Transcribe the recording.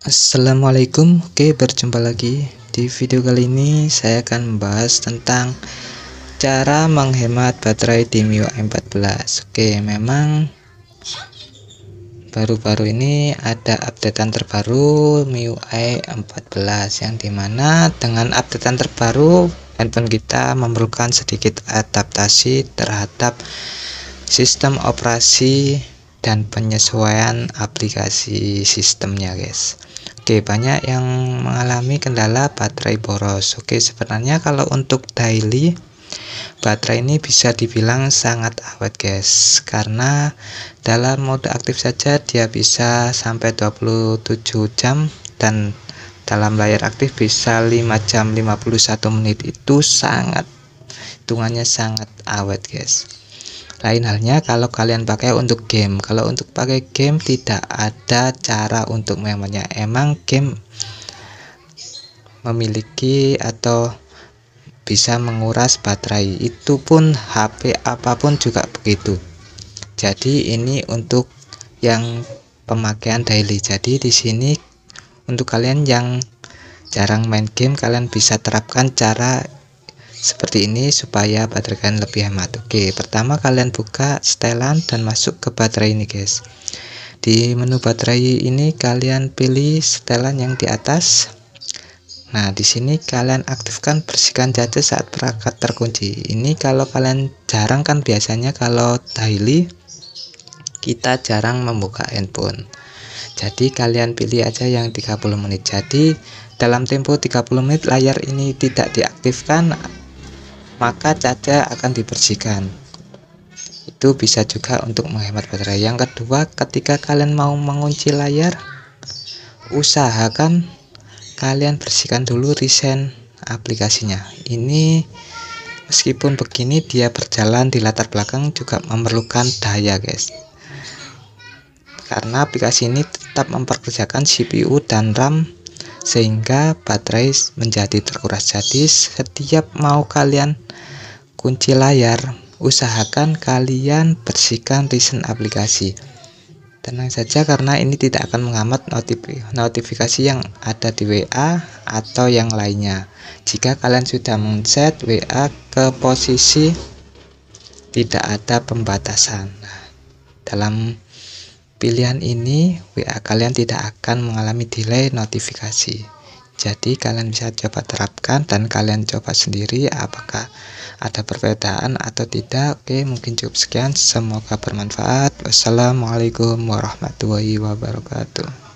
Assalamualaikum Oke berjumpa lagi di video kali ini saya akan membahas tentang cara menghemat baterai di MIUI 14 Oke memang baru-baru ini ada updatean terbaru MIUI 14 e yang dimana dengan updatean terbaru handphone kita memerlukan sedikit adaptasi terhadap sistem operasi dan penyesuaian aplikasi sistemnya guys Oke banyak yang mengalami kendala baterai boros Oke sebenarnya kalau untuk daily baterai ini bisa dibilang sangat awet guys karena dalam mode aktif saja dia bisa sampai 27 jam dan dalam layar aktif bisa 5 jam 51 menit itu sangat hitungannya sangat awet guys lain halnya kalau kalian pakai untuk game. Kalau untuk pakai game tidak ada cara untuk memangnya. Emang game memiliki atau bisa menguras baterai. Itu pun HP apapun juga begitu. Jadi ini untuk yang pemakaian daily. Jadi di sini untuk kalian yang jarang main game, kalian bisa terapkan cara seperti ini supaya baterai kalian lebih hemat oke pertama kalian buka setelan dan masuk ke baterai ini guys di menu baterai ini kalian pilih setelan yang di atas nah di sini kalian aktifkan bersihkan jatuh saat perangkat terkunci ini kalau kalian jarang kan biasanya kalau daily kita jarang membuka handphone jadi kalian pilih aja yang 30 menit jadi dalam tempo 30 menit layar ini tidak diaktifkan maka caca akan dibersihkan itu bisa juga untuk menghemat baterai yang kedua ketika kalian mau mengunci layar usahakan kalian bersihkan dulu resign aplikasinya ini meskipun begini dia berjalan di latar belakang juga memerlukan daya guys karena aplikasi ini tetap memperkerjakan CPU dan RAM sehingga baterai menjadi terkuras jadi setiap mau kalian kunci layar usahakan kalian bersihkan recent aplikasi tenang saja karena ini tidak akan mengamati notif notifikasi yang ada di WA atau yang lainnya jika kalian sudah men-set WA ke posisi tidak ada pembatasan dalam pilihan ini WA kalian tidak akan mengalami delay notifikasi jadi kalian bisa coba terapkan dan kalian coba sendiri apakah ada perbedaan atau tidak oke mungkin cukup sekian semoga bermanfaat wassalamualaikum warahmatullahi wabarakatuh